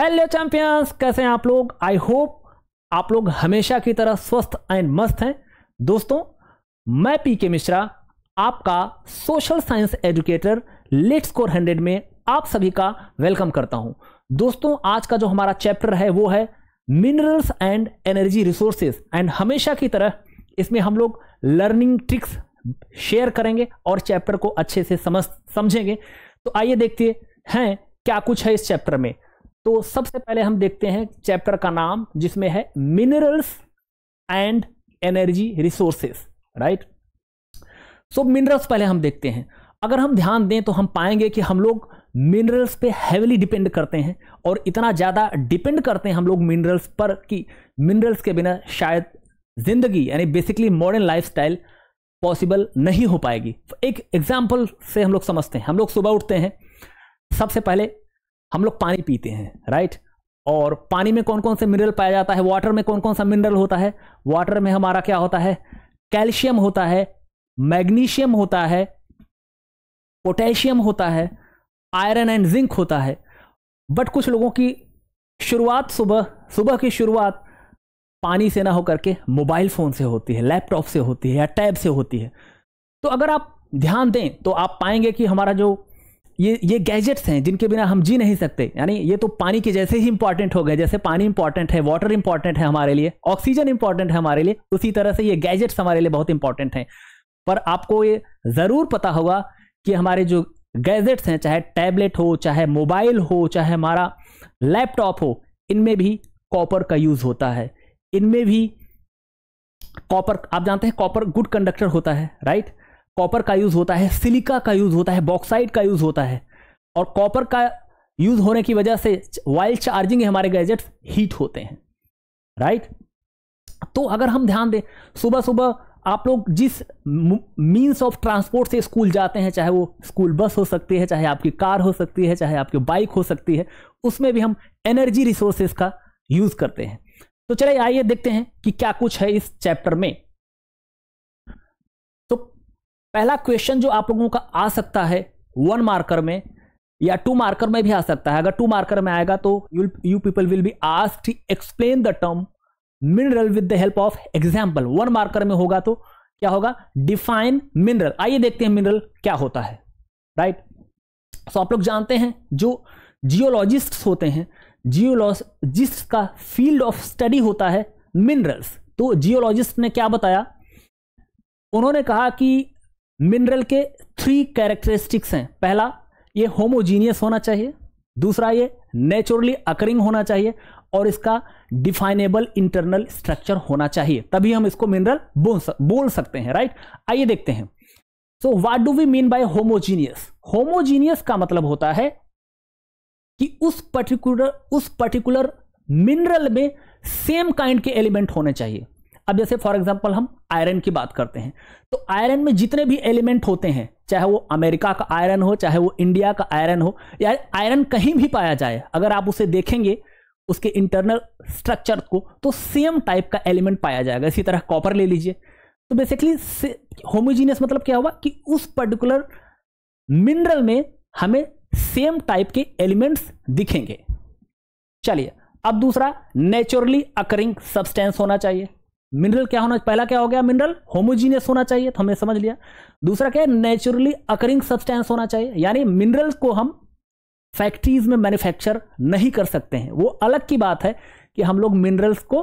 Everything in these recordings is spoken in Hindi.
हेलो चैंपियंस कैसे हैं आप लोग आई होप आप लोग हमेशा की तरह स्वस्थ एंड मस्त हैं दोस्तों मैं पी के मिश्रा आपका social science educator let score hundred में आप सभी का वेलकम करता हूं दोस्तों आज का जो हमारा चैप्टर है वो है minerals and energy resources and हमेशा की तरह इसमें हम लोग लर्निंग ट्रिक्स शेयर करेंगे और चैप्टर को अच्छे से समझ समझेंगे तो आइए देखते हैं क्या कुछ है इस चैप्टर में तो सबसे पहले हम देखते हैं चैप्टर का नाम जिसमें है minerals and energy resources right so minerals पहले हम देखते हैं अगर हम ध्यान दें तो हम पाएंगे कि हम लोग मिनरल्स पे हैवली डिपेंड करते हैं और इतना ज़्यादा डिपेंड करते हैं हम लोग मिनरल्स पर कि मिनरल्स के बिना शायद ज़िंदगी यानी बेसिकली मॉडर्न लाइफस्टाइल पॉसिबल नहीं हो पाएगी एक एग्जाम्पल से हम लोग समझते हैं हम लोग सुबह उठते हैं सबसे पहले हम लोग पानी पीते हैं राइट और पानी में कौन कौन से मिनरल पाया जाता है वाटर में कौन कौन सा मिनरल होता है वाटर में हमारा क्या होता है कैल्शियम होता है मैग्नीशियम होता है पोटेशियम होता है आयरन एंड जिंक होता है बट कुछ लोगों की शुरुआत सुबह सुबह की शुरुआत पानी से ना होकर के मोबाइल फ़ोन से होती है लैपटॉप से होती है या टैब से होती है तो अगर आप ध्यान दें तो आप पाएंगे कि हमारा जो ये ये गैजेट्स हैं जिनके बिना हम जी नहीं सकते यानी ये तो पानी के जैसे ही इंपॉर्टेंट हो गए जैसे पानी इंपॉर्टेंट है वाटर इंपॉर्टेंट है हमारे लिए ऑक्सीजन इंपॉर्टेंट है हमारे लिए उसी तरह से ये गैजेट्स हमारे लिए बहुत इंपॉर्टेंट हैं पर आपको ये ज़रूर पता होगा कि हमारे जो गैजेट्स हैं चाहे टैबलेट हो चाहे मोबाइल हो चाहे हमारा लैपटॉप हो इनमें भी कॉपर का यूज़ होता है इनमें भी कॉपर आप जानते हैं कॉपर गुड कंडक्टर होता है राइट कॉपर का यूज़ होता है सिलिका का यूज़ होता है बॉक्साइड का यूज़ होता है और कॉपर का यूज़ होने की वजह से वाइल्ड चार्जिंग हमारे गैजेट्स हीट होते हैं राइट तो अगर हम ध्यान दें सुबह सुबह आप लोग जिस मीन्स ऑफ ट्रांसपोर्ट से स्कूल जाते हैं चाहे वो स्कूल बस हो सकती है चाहे आपकी कार हो सकती है चाहे आपकी बाइक हो सकती है उसमें भी हम एनर्जी रिसोर्सेज का यूज़ करते हैं तो चलिए आइए देखते हैं कि क्या कुछ है इस चैप्टर में पहला क्वेश्चन जो आप लोगों का आ सकता है वन मार्कर में या टू मार्कर में भी आ सकता है अगर टू मार्कर में आएगा तो you you people will be asked explain the term mineral with the help of example one marker में होगा तो क्या होगा डिफाइन मिनरल आइए देखते हैं मिनरल क्या होता है राइट right? सो so, आप लोग जानते हैं जो जियोलॉजिस्ट होते हैं जियोलॉजिस्ट का फील्ड ऑफ स्टडी होता है मिनरल्स तो जियोलॉजिस्ट ने क्या बताया उन्होंने कहा कि मिनरल के थ्री कैरेक्टरिस्टिक्स हैं पहला ये होमोजीनियस होना चाहिए दूसरा ये नेचुरली अकरिंग होना चाहिए और इसका डिफाइनेबल इंटरनल स्ट्रक्चर होना चाहिए तभी हम इसको मिनरल बोल बोल सकते हैं राइट आइए देखते हैं so what do we mean by homogeneous homogeneous का मतलब होता है कि उस पर्टिकुलर उस पर्टिकुलर मिनरल में सेम काइंड के एलिमेंट होने चाहिए अब जैसे फॉर एग्जाम्पल हम आयरन की बात करते हैं तो आयरन में जितने भी एलिमेंट होते हैं चाहे वो अमेरिका का आयरन हो चाहे वो इंडिया का आयरन हो या आयरन कहीं भी पाया जाए अगर आप उसे देखेंगे उसके इंटरनल स्ट्रक्चर को तो सेम टाइप का एलिमेंट पाया जाएगा इसी तरह कॉपर ले लीजिए तो बेसिकली होमोजीनियस मतलब क्या हुआ कि उस पर्टिकुलर मिनरल में हमें सेम टाइप के एलिमेंट्स दिखेंगे चलिए अब दूसरा नेचुरली अकरिंग सब्सटेंस होना चाहिए मिनरल क्या होना पहला क्या हो गया मिनरल होमोजीनियस होना चाहिए तो हमने समझ लिया दूसरा क्या है नेचुरली अकरिंग सब्सटेंस होना चाहिए यानी मिनरल्स को हम फैक्ट्रीज में मैन्युफैक्चर नहीं कर सकते हैं वो अलग की बात है कि हम लोग मिनरल्स को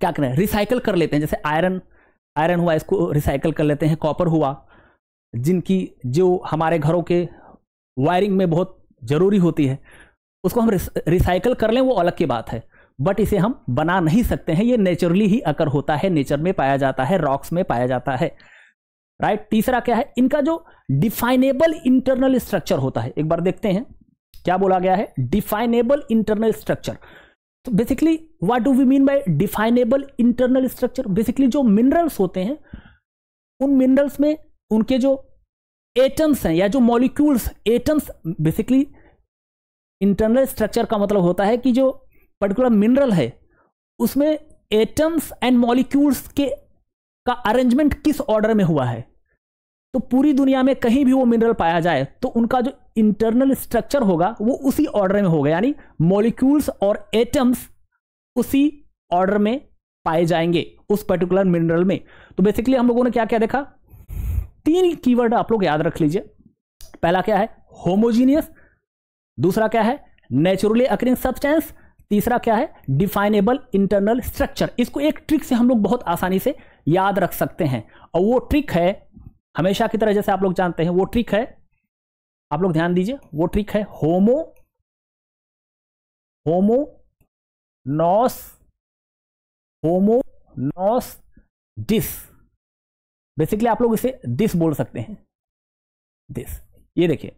क्या करें रिसाइकल कर लेते हैं जैसे आयरन आयरन हुआ इसको रिसाइकल कर लेते हैं कॉपर हुआ जिनकी जो हमारे घरों के वायरिंग में बहुत ज़रूरी होती है उसको हम रिसाइकल कर लें वो अलग की बात है बट इसे हम बना नहीं सकते हैं ये नेचुरली ही अकर होता है नेचर में पाया जाता है रॉक्स में पाया जाता है राइट right? तीसरा क्या है इनका जो डिफाइनेबल इंटरनल स्ट्रक्चर होता है एक बार देखते हैं क्या बोला गया है डिफाइनेबल इंटरनल स्ट्रक्चर तो basically what do we mean by definable internal structure basically जो मिनरल्स होते हैं उन मिनरल्स में उनके जो एटम्स हैं या जो molecules atoms basically internal structure का मतलब होता है कि जो पर्टिकुलर मिनरल है उसमें एटम्स एंड मॉलिक्यूल्स के का अरेंजमेंट किस ऑर्डर में हुआ है तो पूरी दुनिया में कहीं भी वो मिनरल पाया जाए तो उनका जो इंटरनल स्ट्रक्चर होगा वो उसी ऑर्डर में होगा यानी मॉलिक्यूल्स और एटम्स उसी ऑर्डर में पाए जाएंगे उस पर्टिकुलर मिनरल में तो बेसिकली हम लोगों ने क्या क्या देखा तीन कीवर्ड आप लोग याद रख लीजिए पहला क्या है होमोजीनियस दूसरा क्या है नेचुरली अक्रिंग सब्सटेंस तीसरा क्या है डिफाइनेबल इंटरनल स्ट्रक्चर इसको एक ट्रिक से हम लोग बहुत आसानी से याद रख सकते हैं और वो ट्रिक है हमेशा की तरह जैसे आप लोग जानते हैं वो ट्रिक है आप लोग ध्यान दीजिए वो ट्रिक है होमो होमो नॉस होमो नॉस डिस बेसिकली आप लोग इसे दिस बोल सकते हैं दिस ये देखिए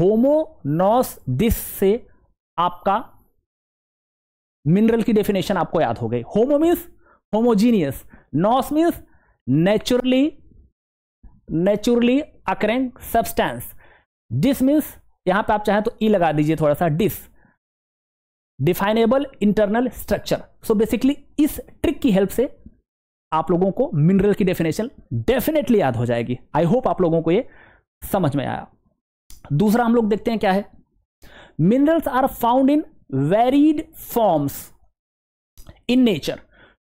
होमो नॉस दिस से आपका मिनरल की डेफिनेशन आपको याद हो गई homo means homogeneous nos means naturally naturally occurring substance dis means यहां पे आप चाहें तो ई लगा दीजिए थोड़ा सा dis definable internal structure so basically इस ट्रिक की हेल्प से आप लोगों को मिनरल की डेफिनेशन डेफिनेटली याद हो जाएगी आई होप आप लोगों को ये समझ में आया दूसरा हम लोग देखते हैं क्या है minerals are found in varied forms in nature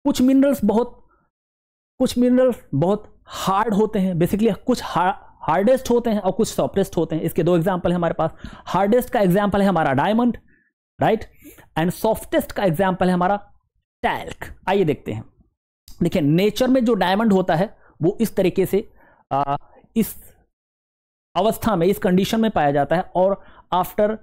कुछ मिनरल्स बहुत कुछ मिनरल्स बहुत हार्ड होते हैं बेसिकली कुछ हार्डेस्ट होते हैं और कुछ सॉफ्टेस्ट होते हैं इसके दो एग्जाम्पल है हमारे पास हार्डेस्ट का एग्जाम्पल है हमारा डायमंड राइट एंड सॉफ्टेस्ट का एग्जाम्पल है हमारा टैल्क आइए देखते हैं देखिए नेचर में जो डायमंड होता है वो इस तरीके से आ, इस अवस्था में इस कंडीशन में पाया जाता है और आफ्टर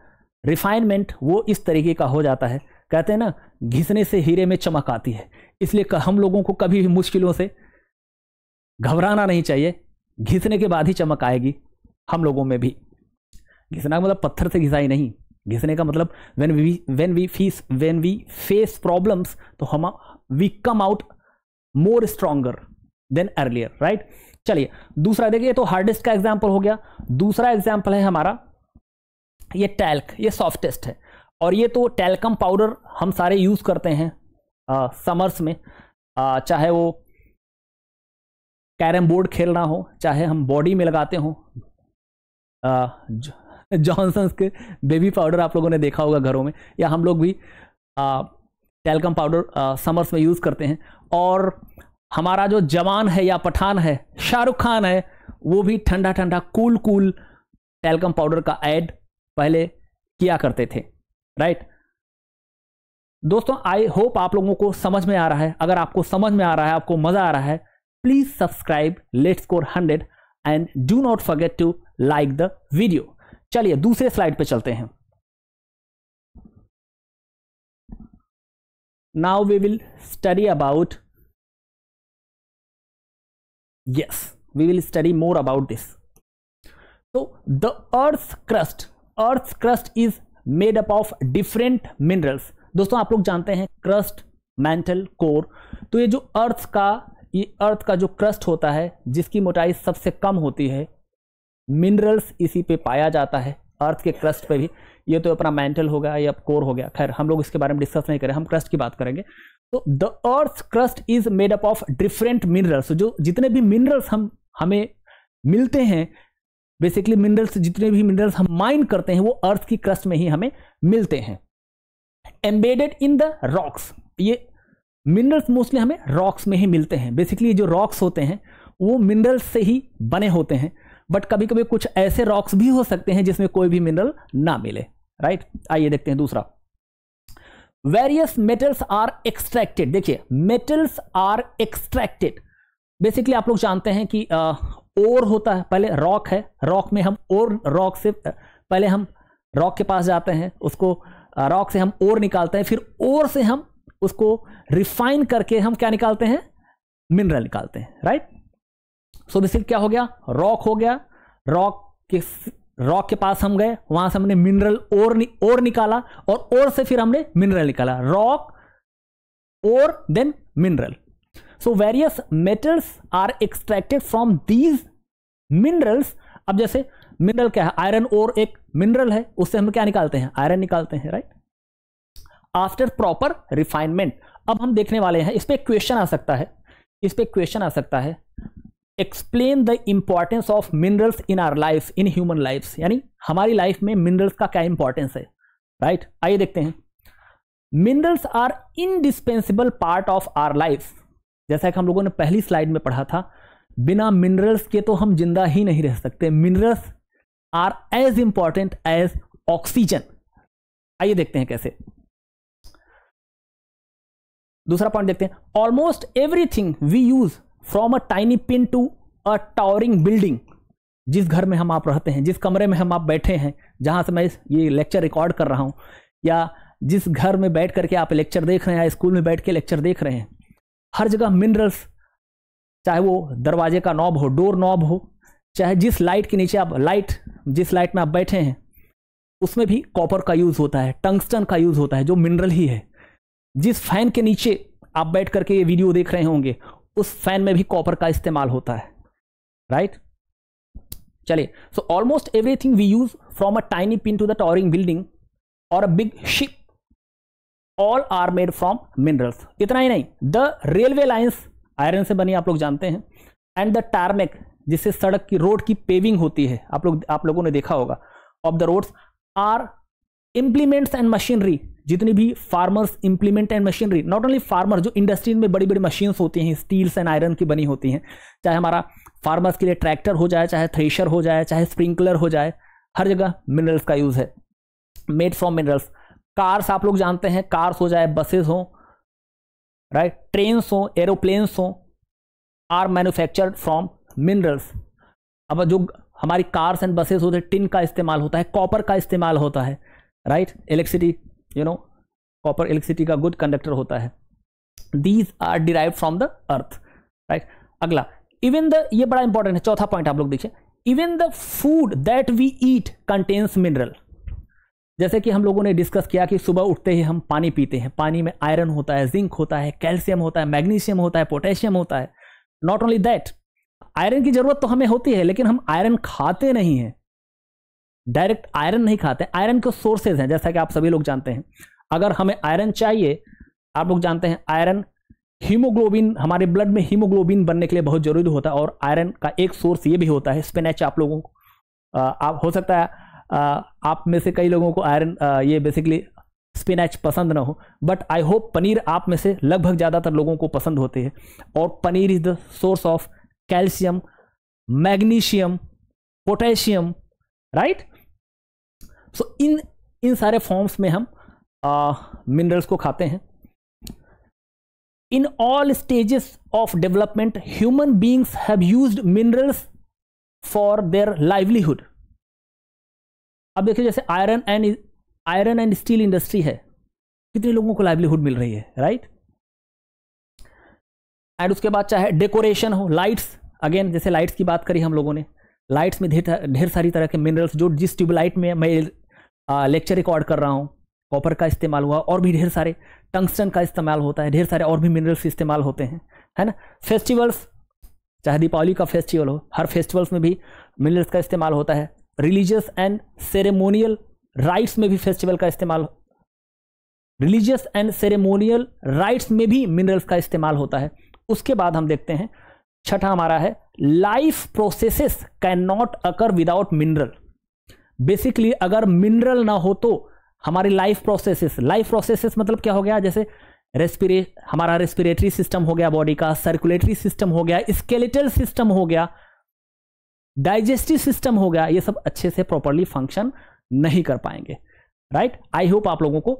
रिफाइनमेंट वो इस तरीके का हो जाता है कहते हैं ना घिसने से हीरे में चमक आती है इसलिए हम लोगों को कभी भी मुश्किलों से घबराना नहीं चाहिए घिसने के बाद ही चमक आएगी हम लोगों में भी घिसना का मतलब पत्थर से घिसाई नहीं घिसने का मतलब when we when we face when we face problems तो हम we come out more stronger than earlier right चलिए दूसरा देखिए तो हार्डेस्ट का एग्जाम्पल हो गया दूसरा एग्जाम्पल है हमारा ये टैल्क ये सॉफ्टेस्ट है और ये तो टैल्कम पाउडर हम सारे यूज़ करते हैं आ, समर्स में आ, चाहे वो कैरम बोर्ड खेलना हो चाहे हम बॉडी में लगाते हों जॉनसन्स के बेबी पाउडर आप लोगों ने देखा होगा घरों में या हम लोग भी आ, टैल्कम पाउडर समर्स में यूज़ करते हैं और हमारा जो जवान है या पठान है शाहरुख खान है वो भी ठंडा ठंडा cool cool talcum powder ad ऐड पहले किया करते थे राइट दोस्तों आई होप आप लोगों को समझ में आ रहा है अगर आपको समझ में आ रहा है आपको मजा आ रहा है please subscribe let score hundred and do not forget to like the video चलिए दूसरे स्लाइड पे चलते हैं now we will study about yes we will study more about this तो the earth crust earth crust is made up of different minerals दोस्तों आप लोग जानते हैं क्रस्ट मेंटल कोर तो ये जो अर्थ का ये अर्थ का जो क्रस्ट होता है जिसकी मोटाई सबसे कम होती है मिनरल्स इसी पे पाया जाता है अर्थ के क्रस्ट पे भी ये तो अपना मेंटल हो गया ये अब कोर हो गया खैर हम लोग इसके बारे में डिस्कस नहीं करें हम क्रस्ट की बात करेंगे तो the earth crust is made up of different minerals जो जितने भी मिनरल्स हम हमें मिलते हैं बेसिकली मिनरल्स जितने भी मिनरल्स हम माइन करते हैं वो अर्थ की क्रस्ट में ही हमें मिलते हैं एम्बेडेड इन द रॉक्स ये मिनरल्स मोस्टली हमें रॉक्स में ही मिलते हैं बेसिकली जो रॉक्स होते हैं वो मिनरल्स से ही बने होते हैं बट कभी कभी कुछ ऐसे रॉक्स भी हो सकते हैं जिसमें कोई भी मिनरल ना मिले राइट आइए देखते हैं दूसरा वेरियस मेटल्स आर एक्सट्रैक्टेड देखिए मेटल्स आर एक्सट्रैक्टेड बेसिकली आप लोग जानते हैं कि ओर होता है पहले रॉक है रॉक में हम ओर रॉक से पहले हम रॉक के पास जाते हैं उसको रॉक से हम ओर निकालते हैं फिर ओर से हम उसको रिफाइन करके हम क्या निकालते हैं मिनरल निकालते हैं राइट सो बेसिक क्या हो गया रॉक हो गया रॉक के रॉक के पास हम गए वहां से हमने मिनरल ओर नि, निकाला और ओर से फिर हमने मिनरल निकाला rock ore then mineral so various metals are extracted from these minerals अब जैसे मिनरल क्या है आयरन और एक मिनरल है उससे हम क्या निकालते हैं आयरन निकालते हैं राइट आफ्टर प्रॉपर रिफाइनमेंट अब हम देखने वाले हैं इस पर क्वेश्चन आ सकता है इस पर क्वेश्चन आ सकता है explain the importance of minerals in our life in human life यानी हमारी लाइफ में मिनरल्स का क्या इंपॉर्टेंस है राइट right? आइए देखते हैं minerals are indispensable part of our life जैसा कि हम लोगों ने पहली स्लाइड में पढ़ा था बिना मिनरल्स के तो हम जिंदा ही नहीं रह सकते minerals are as important as oxygen आइए देखते हैं कैसे दूसरा पॉइंट देखते हैं almost everything we use from a tiny pin to a towering building जिस घर में हम आप रहते हैं जिस कमरे में हम आप बैठे हैं जहां से मैं ये लेक्चर रिकॉर्ड कर रहा हूं या जिस घर में बैठ करके आप लेक्चर देख रहे हैं या स्कूल में बैठ के लेक्चर देख रहे हैं हर जगह मिनरल्स चाहे वो दरवाजे का नॉब हो डोर नॉब हो चाहे जिस लाइट के नीचे आप लाइट जिस लाइट में आप बैठे हैं उसमें भी कॉपर का यूज़ होता है टंगस्टन का यूज़ होता है जो मिनरल ही है जिस फैन के नीचे आप बैठ करके ये वीडियो देख रहे होंगे उस फैन में भी कॉपर का इस्तेमाल होता है राइट चलिए so almost everything we use from a tiny pin to the towering building और a big ship all are made from minerals इतना ही नहीं द रेलवे लाइन्स आयरन से बनी आप लोग जानते हैं एंड द टारमेक जिससे सड़क की रोड की पेविंग होती है आप लोग आप लोगों ने देखा होगा of the roads are implements and machinery जितनी भी farmers implement and machinery not only farmer जो इंडस्ट्री में बड़ी बड़ी मशीन्स होती हैं स्टील्स एंड आयरन की बनी होती हैं चाहे हमारा फार्मर्स के लिए ट्रैक्टर हो जाए चाहे थ्रेशर हो जाए चाहे स्प्रिंकलर हो जाए हर जगह मिनरल्स का यूज़ है मेड फ्रॉम मिनरल्स कार्स आप लोग जानते हैं कार्स हो जाए बसेस हो राइट ट्रेन्स हो एरोप्लेन्स हो आर मैन्युफैक्चर्ड फ्रॉम मिनरल्स अब जो हमारी कार्स एंड बसेस होते हैं टिन का इस्तेमाल होता है कॉपर का इस्तेमाल होता है right electricity you know copper electricity का गुड कंडक्टर होता है these are derive from the earth right अगला इवन द ये बड़ा इंपॉर्टेंट है चौथा पॉइंट आप लोग देखिए even the food that we eat contains mineral जैसे कि हम लोगों ने डिस्कस किया कि सुबह उठते ही हम पानी पीते हैं पानी में आयरन होता है जिंक होता है कैल्शियम होता है मैग्नीशियम होता है पोटेशियम होता है नॉट ओनली दैट आयरन की जरूरत तो हमें होती है लेकिन हम आयरन खाते नहीं हैं डायरेक्ट आयरन नहीं खाते आयरन के सोर्सेज हैं जैसा कि आप सभी लोग जानते हैं अगर हमें आयरन चाहिए आप लोग जानते हैं आयरन हीमोग्लोबिन हमारे ब्लड में हीमोग्लोबिन बनने के लिए बहुत जरूरी होता है और आयरन का एक सोर्स ये भी होता है स्पेनेच आप लोगों को आप हो सकता है आप में से कई लोगों को आयरन ये बेसिकली स्पिनच पसंद ना हो बट आई होप पनीर आप में से लगभग ज़्यादातर लोगों को पसंद होते हैं और paneer is the source of calcium magnesium potassium right so इन इन सारे फॉर्म्स में हम मिनरल्स को खाते हैं in all stages of development human beings have use minerals for their livelihood अब देखिए जैसे iron and iron and steel industry है कितने लोगों को लाइवलीहुड मिल रही है राइट एंड उसके बाद चाहे डेकोरेशन हो लाइट्स अगेन जैसे लाइट्स की बात करी हम लोगों ने लाइट्स में ढेर ढेर सारी तरह के मिनरल्स जो जिस ट्यूबलाइट में मैं लेक्चर रिकॉर्ड कर रहा हूँ कॉपर का इस्तेमाल हुआ और भी ढेर सारे टंगस्टन का इस्तेमाल होता है ढेर सारे और भी मिनरल्स इस्तेमाल होते हैं है ना फेस्टिवल्स चाहे दीपावली का फेस्टिवल हो हर फेस्टिवल्स में भी मिनरल्स का इस्तेमाल होता है रिलीजियस एंड सेरेमोनियल राइट्स में भी फेस्टिवल का इस्तेमाल रिलीजियस एंड सेरेमोनियल राइट्स में भी मिनरल्स का इस्तेमाल होता है उसके बाद हम देखते हैं छठा हमारा है life processes can not occur without mineral basically अगर मिनरल ना हो तो हमारी लाइफ प्रोसेसेस लाइफ प्रोसेसेस मतलब क्या हो गया जैसे रेस्पिरे हमारा रेस्पिरेटरी सिस्टम हो गया बॉडी का सर्कुलेटरी सिस्टम हो गया स्केलेटल सिस्टम हो गया डाइजेस्टिव सिस्टम हो गया ये सब अच्छे से प्रॉपरली फंक्शन नहीं कर पाएंगे राइट आई होप आप लोगों को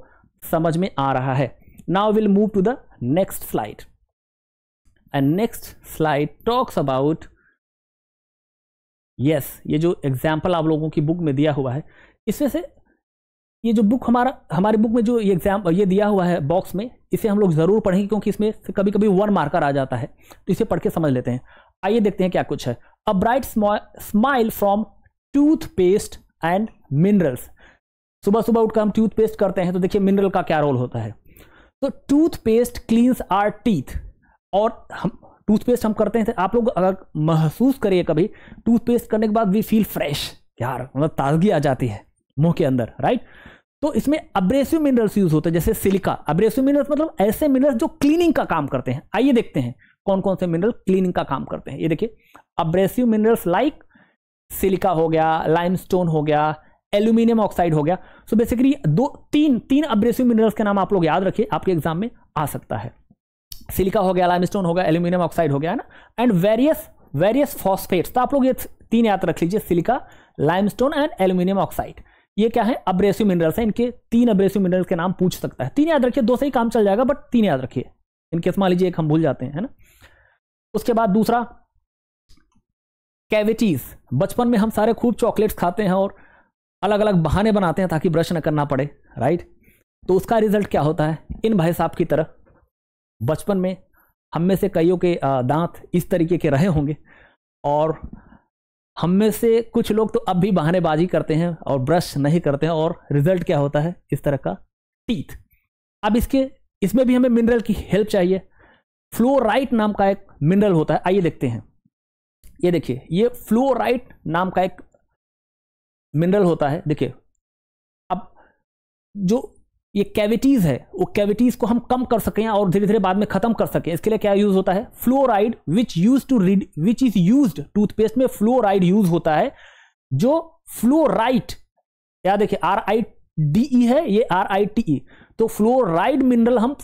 समझ में आ रहा है now will move to the next slide and next slide talks about yes ये जो एग्जाम्पल आप लोगों की बुक में दिया हुआ है इसमें से ये जो बुक हमारा हमारी बुक में जो ये एग्जाम ये दिया हुआ है बॉक्स में इसे हम लोग ज़रूर पढ़ेंगे क्योंकि इसमें कभी कभी वन मार्कर आ जाता है तो इसे पढ़ के समझ लेते हैं आइए देखते हैं क्या कुछ है a bright smile from toothpaste and minerals सुबह सुबह उठकर हम टूथपेस्ट करते हैं तो देखिए मिनरल का क्या रोल होता है तो टूथपेस्ट क्लींस आर टीथ और हम टूथपेस्ट हम करते हैं तो आप लोग अगर महसूस करिए कभी टूथपेस्ट करने के बाद वी फील फ्रेश यार मतलब ताजगी आ जाती है मुंह के अंदर राइट तो इसमें अब्रेसिव मिनरल्स यूज होते हैं जैसे सिलिका अब्रेसिव मिनरल्स मतलब ऐसे मिनरल्स जो क्लीनिंग का काम करते हैं आइए देखते हैं कौन कौन से मिनरल क्लीनिंग का काम करते हैं ये देखिए अब्रेसिव मिनरल्स लाइक सिलिका हो गया लाइमस्टोन हो गया एल्यूमिनियम ऑक्साइड हो गया सो so बेसिकली दो तीन तीन अब्रेसिव मिनरल्स के नाम आप लोग याद रखिए आपके एग्जाम में आ सकता है सिलिका हो गया लाइमस्टोन हो गया एल्यूमिनियम ऑक्साइड हो गया है ना एंड वेरियस वेरियस फॉस्फेट्स तो आप लोग ये तीन याद रख लीजिए silica limestone and aluminium oxide ये क्या है अब्रेसिव मिनरल्स है इनके तीन अब्रेसिव मिनरल्स के नाम पूछ सकता है तीन याद रखिए दो से ही काम चल जाएगा बट तीन याद रखिए इनके मान लीजिए एक हम भूल जाते हैं ना उसके बाद दूसरा कैविटीज बचपन में हम सारे खूब चॉकलेट्स खाते हैं और अलग अलग बहाने बनाते हैं ताकि ब्रश न करना पड़े राइट तो उसका रिजल्ट क्या होता है इन भाई साहब की तरह बचपन में हम में से कईयों के दांत इस तरीके के रहे होंगे और हम में से कुछ लोग तो अब भी बहानेबाजी करते हैं और ब्रश नहीं करते हैं और रिजल्ट क्या होता है इस तरह का टीथ अब इसके इसमें भी हमें मिनरल की हेल्प चाहिए फ्लोराइट नाम का एक मिनरल होता है आइए देखते हैं ये देखिए ये फ्लोराइट नाम का एक मिनरल होता है देखिए अब जो ये कैविटीज़ है वो कैविटीज़ को हम कम कर सकें और धीरे धीरे बाद में ख़त्म कर सकें इसके लिए क्या यूज़ होता है fluoride which use to read which is use toothpaste में फ्लोराइड यूज़ होता है जो फ्लोराइट या देखिए आर आई डी ई है ये आर आई टी ई तो फ्लोराइड मिनरल हम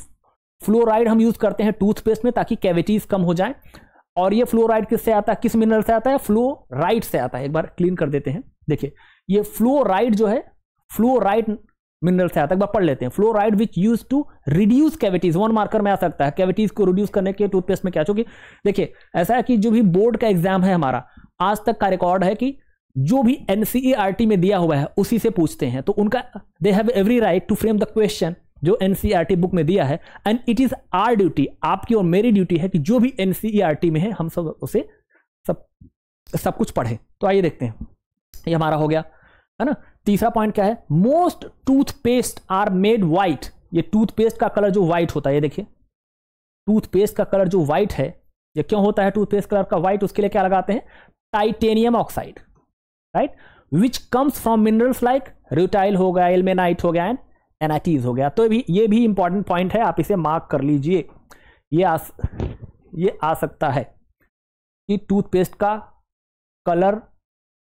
फ्लोराइड हम यूज करते हैं टूथपेस्ट में ताकि कैविटीज कम हो जाए और ये फ्लोराइड किससे आता है किस मिनरल से आता है फ्लोराइड से आता है एक बार क्लीन कर देते हैं देखिए ये फ्लोराइड जो है फ्लोराइड मिनरल से आता है एक बार पढ़ लेते हैं fluoride which use to reduce cavities one marker में आ सकता है कैविटीज को रिड्यूस करने के टूथपेस्ट में क्या चूंकि देखिए ऐसा है कि जो भी बोर्ड का एग्जाम है हमारा आज तक का रिकॉर्ड है कि जो भी एनसीईआरटी e में दिया हुआ है उसी से पूछते हैं तो उनका they have every right to frame the question जो एनसीईआरटी बुक e में दिया है and it is our duty आपकी और मेरी ड्यूटी है कि जो भी एनसीईआरटी e में है हम सब उसे सब सब कुछ पढ़े तो आइए देखते हैं ये हमारा हो गया है ना तीसरा पॉइंट क्या है most toothpaste are made white ये टूथपेस्ट का कलर जो व्हाइट होता है ये देखिए टूथपेस्ट का कलर जो व्हाइट है ये क्यों होता है टूथपेस्ट कलर का व्हाइट उसके लिए क्या लगाते हैं titanium oxide right which comes from minerals like rutile हो गया एलमेनाइट हो गया एंड एनाकीज हो गया तो भी ये भी इंपॉर्टेंट पॉइंट है आप इसे मार्क कर लीजिए ये आ ये आ सकता है कि टूथपेस्ट का कलर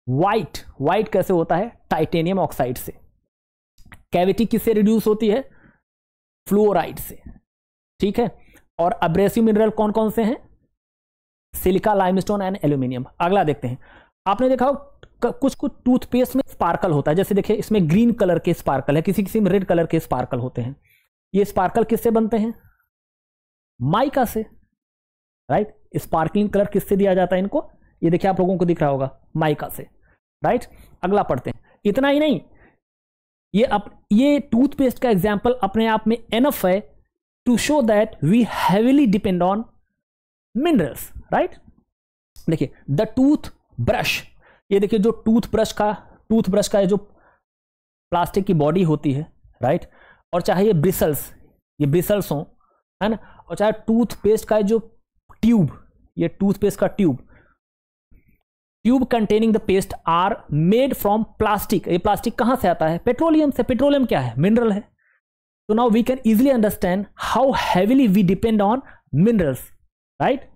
वाइट वाइट कैसे होता है टाइटेनियम ऑक्साइड से कैविटी किससे रिड्यूस होती है फ्लोराइड से ठीक है और अब्रेसिव मिनरल कौन कौन से हैं सिलिका लाइमस्टोन एंड एल्यूमिनियम अगला देखते हैं आपने देखा हो कुछ कुछ टूथपेस्ट में स्पार्कल होता है जैसे देखिए इसमें ग्रीन कलर के स्पार्कल है किसी किसी में रेड कलर के स्पार्कल होते हैं ये स्पार्कल किससे बनते हैं माइका से राइट स्पार्कलिंग कलर किससे दिया जाता है इनको ये देखिए आप लोगों को दिख रहा होगा माइका से राइट अगला पढ़ते हैं इतना ही नहीं ये अप ये टूथपेस्ट का एग्जाम्पल अपने आप में एनफ है to show that we heavily depend on minerals right देखिए द टूथ ब्रश ये देखिए जो टूथब्रश का टूथब्रश का जो प्लास्टिक की बॉडी होती है राइट और चाहे ये ब्रिसल्स ये ब्रिसल्स हों है ना और चाहे टूथपेस्ट का जो ट्यूब ये टूथपेस्ट का tube tube containing the paste are made from plastic ये प्लास्टिक कहाँ से आता है पेट्रोलियम से पेट्रोलियम क्या है मिनरल है तो now we can easily understand how heavily we depend on minerals right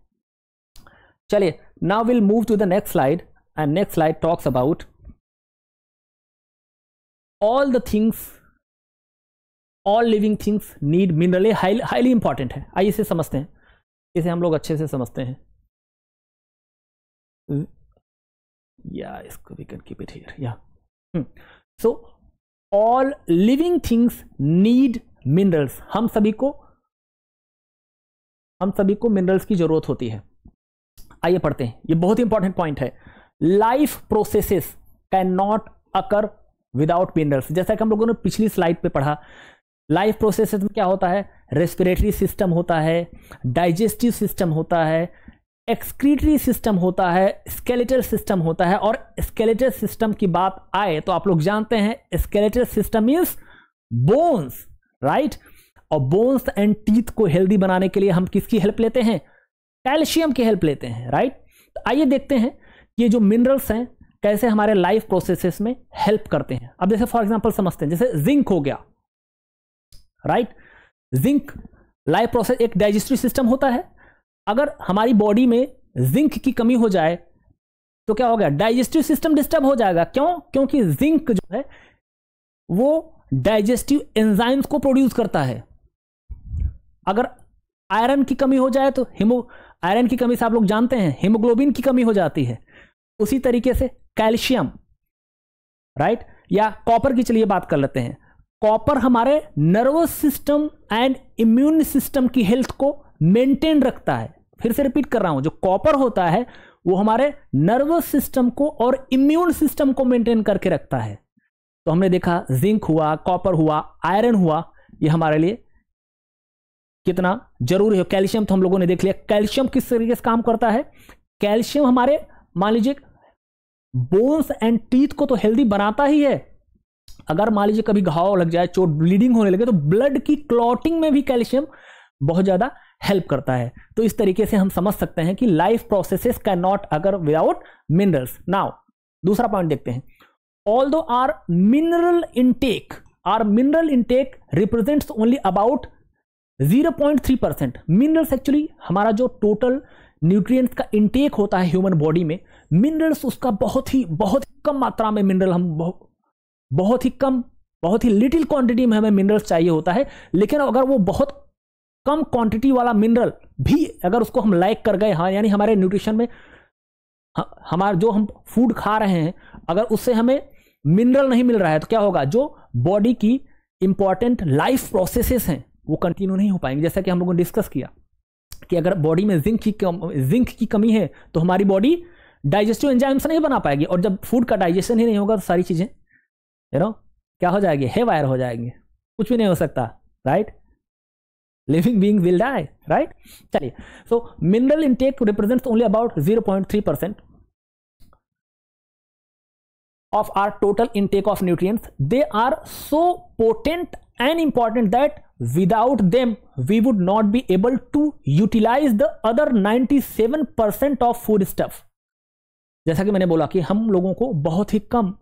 चलिए now we'll move to the next slide and next slide talks about all the things all living things need mineral ये हाईली इंपॉर्टेंट है आइए इसे समझते हैं इसे हम लोग अच्छे से समझते हैं या hmm. इसको we can keep it here या so all living things need minerals हम सभी को हम सभी को मिनरल्स की जरूरत होती है आइए पढ़ते हैं ये बहुत ही इंपॉर्टेंट पॉइंट है life processes can not occur without minerals जैसा कि हम लोगों ने पिछली स्लाइड पे पढ़ा लाइफ प्रोसेसेस में क्या होता है रेस्पिरेटरी सिस्टम होता है डाइजेस्टिव सिस्टम होता है एक्सक्रीटरी सिस्टम होता है स्केलेटल सिस्टम होता है और स्केलेटल सिस्टम की बात आए तो आप लोग जानते हैं skeletal system is bones right और बोन्स एंड टीथ को हेल्दी बनाने के लिए हम किसकी हेल्प लेते हैं कैल्शियम की हेल्प लेते हैं राइट तो आइए देखते हैं ये जो मिनरल्स हैं कैसे हमारे लाइफ प्रोसेसेस में हेल्प करते हैं अब जैसे फॉर एग्जांपल समझते हैं जैसे जिंक हो गया राइट जिंक लाइफ प्रोसेस एक डाइजेस्टिव सिस्टम होता है अगर हमारी बॉडी में जिंक की कमी हो जाए तो क्या होगा डाइजेस्टिव सिस्टम डिस्टर्ब हो जाएगा क्यों क्योंकि जिंक जो है वो डाइजेस्टिव एंजाइम्स को प्रोड्यूस करता है अगर आयरन की कमी हो जाए तो हिमो आयरन की कमी से आप लोग जानते हैं हीमोग्लोबिन की कमी हो जाती है उसी तरीके से कैल्शियम राइट या कॉपर की चलिए बात कर लेते हैं कॉपर हमारे nervous system and immune system की हेल्थ को मेंटेन रखता है फिर से रिपीट कर रहा हूं जो कॉपर होता है वो हमारे नर्वस सिस्टम को और इम्यून सिस्टम को मेंटेन करके रखता है तो हमने देखा जिंक हुआ कॉपर हुआ आयरन हुआ ये हमारे लिए कितना जरूरी है कैल्शियम तो हम लोगों ने देख लिया कैल्शियम किस तरीके से काम करता है कैल्शियम हमारे मान लीजिए बोन्स एंड टीथ को तो हेल्दी बनाता ही है अगर मान लीजिए कभी घाव लग जाए चोट ब्लीडिंग होने लगे तो ब्लड की क्लॉटिंग में भी कैल्शियम बहुत ज़्यादा हेल्प करता है तो इस तरीके से हम समझ सकते हैं कि life processes can not occur without minerals now दूसरा पॉइंट देखते हैं although our mineral intake our mineral intake represents only about zero point three percent minerals actually हमारा जो टोटल न्यूट्रिएंट्स का इंटेक होता है ह्यूमन बॉडी में मिनरल्स उसका बहुत ही बहुत ही कम मात्रा में मिनरल हम बहुत बहुत ही कम बहुत ही लिटिल क्वांटिटी में हमें मिनरल्स चाहिए होता है लेकिन अगर वो बहुत कम क्वांटिटी वाला मिनरल भी अगर उसको हम लाइक कर गए हाँ यानी हमारे न्यूट्रिशन में हाँ, हमारा जो हम फूड खा रहे हैं अगर उससे हमें मिनरल नहीं मिल रहा है तो क्या होगा जो बॉडी की इंपॉर्टेंट लाइफ प्रोसेसेस हैं वो कंटिन्यू नहीं हो पाएंगे जैसा कि हम लोगों ने डिस्कस किया कि अगर बॉडी में जिंक की जिंक की कमी है तो हमारी बॉडी डाइजेस्टिव एंजाइम्स नहीं बना पाएगी और जब फूड का डाइजेशन ही नहीं होगा तो सारी चीज़ें यू नो क्या हो जाएगी हे वायर हो जाएंगे कुछ भी नहीं हो सकता right living being will die right चलिए so mineral intake represents only about zero point three percent of our total intake of nutrients they are so potent and important that without them we would not be able to utilize the other 97% of food stuff जैसा कि मैंने बोला कि हम लोगों को बहुत ही कम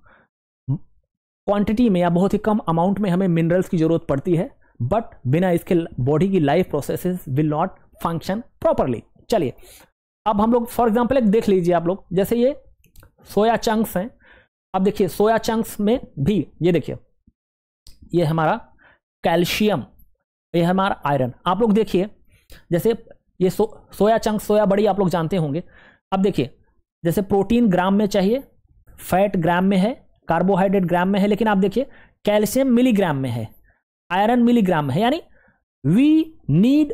क्वांटिटी में या बहुत ही कम अमाउंट में हमें मिनरल्स की ज़रूरत पड़ती है बट बिना इसके बॉडी की life processes will not function properly चलिए अब हम लोग फॉर एग्जाम्पल एक देख लीजिए आप लोग जैसे ये सोया चंक्स हैं अब देखिए सोया चंक्स में भी ये देखिए ये हमारा कैल्शियम ये हमारा आयरन आप लोग देखिए जैसे ये सो सोया चंक्स सोया बड़ी आप लोग जानते होंगे अब देखिए जैसे प्रोटीन ग्राम में चाहिए फैट ग्राम में है कार्बोहाइड्रेट ग्राम में है लेकिन आप देखिए कैल्शियम मिलीग्राम में है आयरन मिलीग्राम में है यानी we need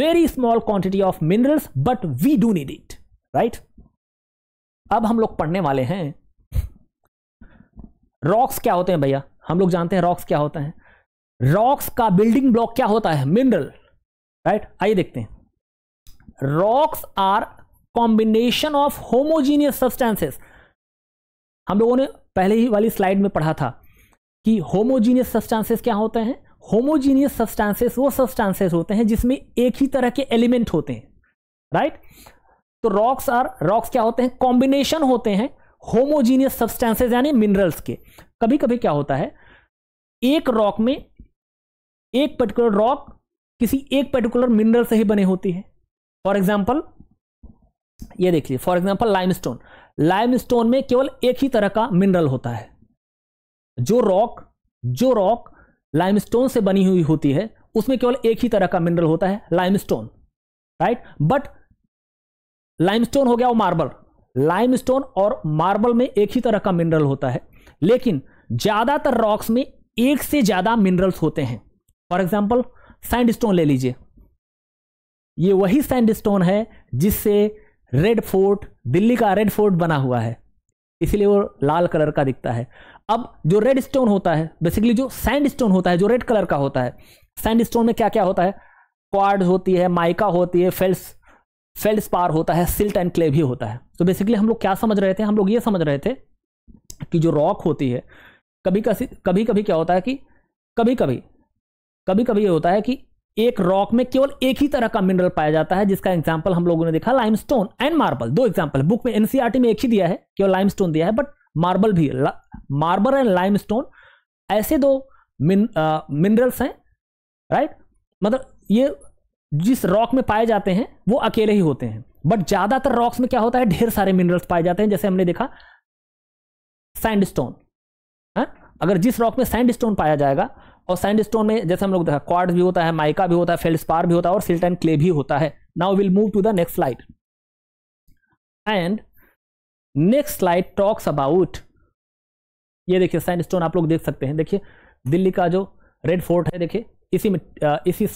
very small quantity of minerals but we do need it right अब हम लोग पढ़ने वाले हैं रॉक्स क्या होते हैं भैया हम लोग जानते हैं रॉक्स क्या होते हैं रॉक्स का बिल्डिंग ब्लॉक क्या होता है मिनरल राइट आइए देखते हैं rocks are combination of homogeneous substances हम लोगों ने पहले ही वाली स्लाइड में पढ़ा था कि होमोजीनियस सब्सटेंसेस क्या होते हैं होमोजीनियस सब्सटेंसेस वो सब्सटेंसेस होते हैं जिसमें एक ही तरह के एलिमेंट होते हैं राइट right? तो रॉक्स आर रॉक्स क्या होते हैं कॉम्बिनेशन होते हैं होमोजीनियस सब्सटेंसेज यानी मिनरल्स के कभी कभी क्या होता है एक रॉक में एक पर्टिकुलर रॉक किसी एक पर्टिकुलर मिनरल से ही बने होती है फॉर एग्जाम्पल ये देखिए फॉर एग्जाम्पल लाइमस्टोन लाइमस्टोन में केवल एक ही तरह का मिनरल होता है जो रॉक जो रॉक लाइमस्टोन से बनी हुई होती है उसमें केवल एक ही तरह का मिनरल होता है लाइमस्टोन राइट बट लाइमस्टोन हो गया वो मार्बल लाइमस्टोन और मार्बल में एक ही तरह का मिनरल होता है लेकिन ज़्यादातर रॉक्स में एक से ज़्यादा मिनरल्स होते हैं फॉर एग्जाम्पल सैंडस्टोन ले लीजिए ये वही सैंडस्टोन है जिससे रेड फोर्ट दिल्ली का रेड फोर्ट बना हुआ है इसलिए वो लाल कलर का दिखता है अब जो रेड स्टोन होता है बेसिकली जो सैंड स्टोन होता है जो रेड कलर का होता है सैंड स्टोन में क्या क्या होता है क्वार्ड होती है माइका होती है फेल्स फेल्ड स्पार होता है सिल्ट एंड क्ले भी होता है तो बेसिकली हम लोग क्या समझ रहे थे हम लोग ये समझ रहे थे कि जो रॉक होती है कभी कभी कभी कभी क्या होता है कि कभी कभी कभी कभी ये होता है कि एक रॉक में केवल एक ही तरह का मिनरल पाया जाता है जिसका एग्जाम्पल हम लोगों ने देखा लाइम एंड मार्बल दो एग्जाम्पल बुक में एनसीआरटी e में एक ही दिया है केवल लाइम दिया है बट मार्बल भी मार्बल एंड लाइम ऐसे दो मिनरल्स हैं राइट मतलब ये जिस रॉक में पाए जाते हैं वो अकेले ही होते हैं बट ज़्यादातर रॉक्स में क्या होता है ढेर सारे मिनरल्स पाए जाते हैं जैसे हमने देखा सैंडस्टोन है हाँ? अगर जिस रॉक में सैंडस्टोन पाया जाएगा और सैंडस्टोन में जैसे हम लोग देखा क्वाड भी होता है माइका भी होता है फेल्डस्पार भी होता है और सिल्ट एंड क्ले भी होता है now will move to the next slide and next slide talks about ये देखिए सैंडस्टोन आप लोग देख सकते हैं देखिए दिल्ली का जो रेड फोर्ट है देखिए इसी में इसी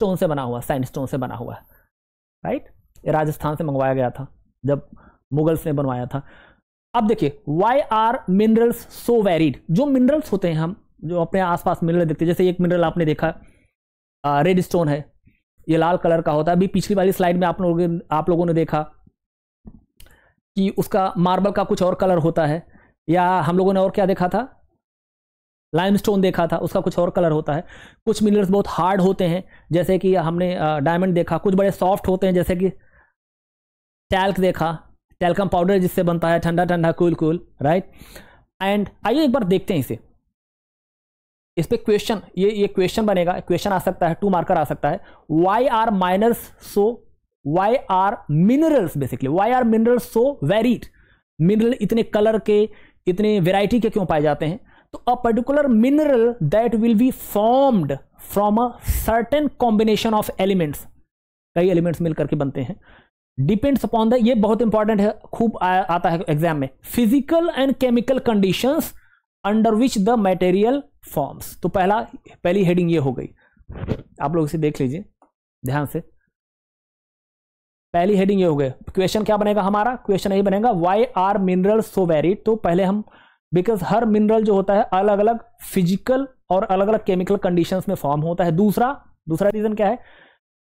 स्टोन से बना हुआ साइन स्टोन से बना हुआ है राइट राजस्थान से मंगवाया गया था जब मुगल्स ने बनवाया था अब देखिए why are minerals so varied जो मिनरल्स होते हैं हम जो अपने आसपास मिनरल देखते हैं जैसे एक मिनरल आपने देखा रेड स्टोन है ये लाल कलर का होता है अभी पिछली वाली स्लाइड में आप लोगों आप लोगों ने देखा कि उसका मार्बल का कुछ और कलर होता है या हम लोगों ने और क्या देखा था लाइमस्टोन देखा था उसका कुछ और कलर होता है कुछ मिनरल्स बहुत हार्ड होते हैं जैसे कि हमने डायमंड देखा कुछ बड़े सॉफ्ट होते हैं जैसे कि टैल्क देखा टैल्कम पाउडर जिससे बनता है ठंडा ठंडा कूल कूल राइट एंड आइए एक बार देखते हैं इसे इस पर क्वेश्चन ये ये क्वेश्चन बनेगा क्वेश्चन आ सकता है टू मार्कर आ सकता है why are miners so why are minerals basically why are minerals so varied mineral इतने कलर के इतने वेराइटी के क्यों पाए जाते हैं तो a particular mineral that will be formed from a certain combination of elements कई एलिमेंट्स मिलकर के बनते हैं डिपेंड्स अपॉन द ये बहुत इंपॉर्टेंट है खूब आता है एग्जाम में physical and chemical condition under which the material forms तो पहला पहली हेडिंग ये हो गई आप लोग इसे देख लीजिए ध्यान से पहली हेडिंग ये हो गई क्वेश्चन क्या बनेगा हमारा क्वेश्चन यही बनेगा why are mineral so very तो पहले हम बिकॉज हर मिनरल जो होता है अलग अलग फिजिकल और अलग अलग केमिकल कंडीशंस में फॉर्म होता है दूसरा दूसरा रीजन क्या है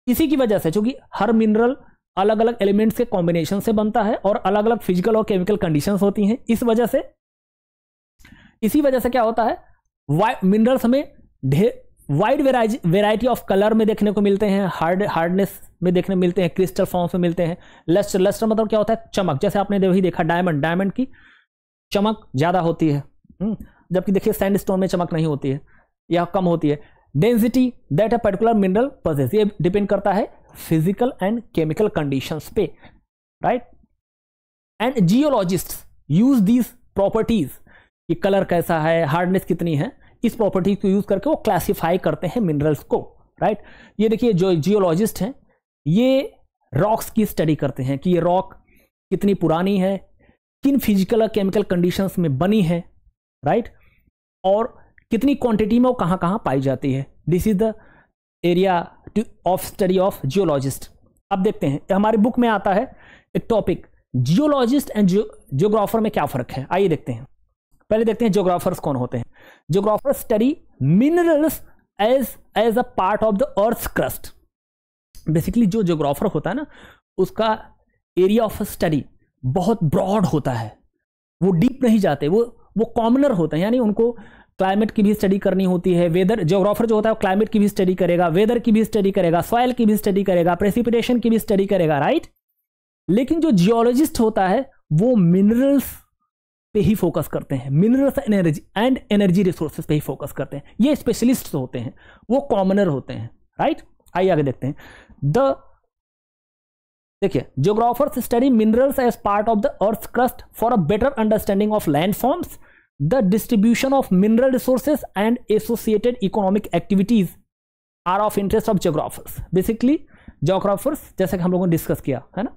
इसी की वजह से चूंकि हर मिनरल अलग अलग एलिमेंट्स के कॉम्बिनेशन से बनता है और अलग अलग फिजिकल और केमिकल कंडीशंस होती हैं इस वजह से इसी वजह से क्या होता है मिनरल्स हमें ढेर वाइड वेराइटी ऑफ कलर में देखने को मिलते हैं हार्ड हार्डनेस में देखने मिलते हैं क्रिस्टल फॉर्म्स में मिलते हैं लस्टर लस्टर मतलब क्या होता है चमक जैसे आपने वही देखा डायमंड डायमंड की चमक ज़्यादा होती है हम्म, जबकि देखिए सैंड स्टोन में चमक नहीं होती है या कम होती है density that a particular mineral process ये डिपेंड करता है फिजिकल एंड केमिकल कंडीशन पे right and geologist use these properties कि कलर कैसा है हार्डनेस कितनी है इस प्रॉपर्टीज को यूज करके वो क्लासीफाई करते हैं मिनरल्स को राइट ये देखिए जो जियोलॉजिस्ट हैं ये रॉक्स की स्टडी करते हैं कि ये रॉक कितनी पुरानी है किन फिजिकल और केमिकल कंडीशंस में बनी है राइट और कितनी क्वांटिटी में वो कहाँ कहाँ पाई जाती है this is the area of study of geologist अब देखते हैं हमारी बुक में आता है एक टॉपिक जियोलॉजिस्ट एंड जियोग्राफर में क्या फ़र्क है आइए देखते हैं पहले देखते हैं जियोग्राफर्स कौन होते हैं geographer study minerals as as a part of the earth crust basically जो जियोग्राफर होता है ना उसका एरिया ऑफ स्टडी बहुत ब्रॉड होता है वो डीप नहीं जाते वो वो कॉमनर होते हैं यानी उनको क्लाइमेट की भी स्टडी करनी होती है वेदर जोग्राफर जो होता है क्लाइमेट की भी स्टडी करेगा वेदर की भी स्टडी करेगा सॉयल की भी स्टडी करेगा प्रेसिपिटेशन की भी स्टडी करेगा राइट लेकिन जो जियोलॉजिस्ट होता है वो मिनरल्स पे ही फोकस करते हैं minerals energy and energy resources पे ही फोकस करते हैं ये स्पेशलिस्ट होते हैं वो कॉमनर होते हैं राइट आइए आगे देखते हैं द देखिए geographers study minerals as part of the earth crust for a better understanding of land forms the distribution of mineral resources and associated economic activities are of interest of geographers basically geographers जैसा कि हम लोगों ने डिस्कस किया है ना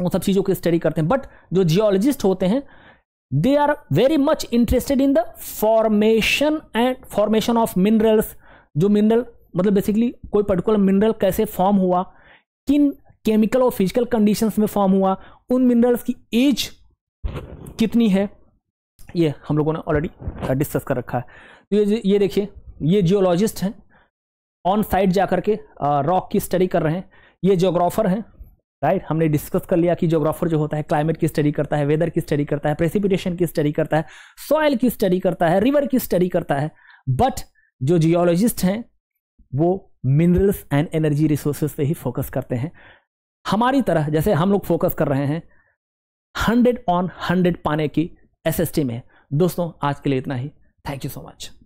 वो सब चीज़ों की स्टडी करते हैं बट जो जियोलॉजिस्ट होते हैं they are very much interested in the formation and formation of minerals जो मिनरल मतलब बेसिकली कोई पर्टिकुलर मिनरल कैसे फॉर्म हुआ किन केमिकल और फिजिकल कंडीशंस में फॉर्म हुआ उन मिनरल्स की एज कितनी है ये हम लोगों ने ऑलरेडी डिस्कस uh, कर रखा है तो ये ये देखिए ये जियोलॉजिस्ट हैं ऑन साइट जा करके रॉक की स्टडी कर रहे हैं ये जोग्राफर हैं राइट हमने डिस्कस कर लिया कि जोग्राफर जो होता है क्लाइमेट की स्टडी करता है वेदर की स्टडी करता है प्रेसिपिटेशन की स्टडी करता है सॉयल की स्टडी करता है रिवर की स्टडी करता है बट जो जियोलॉजिस्ट हैं वो मिनरल्स एंड एनर्जी रिसोर्सेज पे ही फोकस करते हैं हमारी तरह जैसे हम लोग फोकस कर रहे हैं हंड्रेड ऑन हंड्रेड पाने की एस में दोस्तों आज के लिए इतना ही थैंक यू सो मच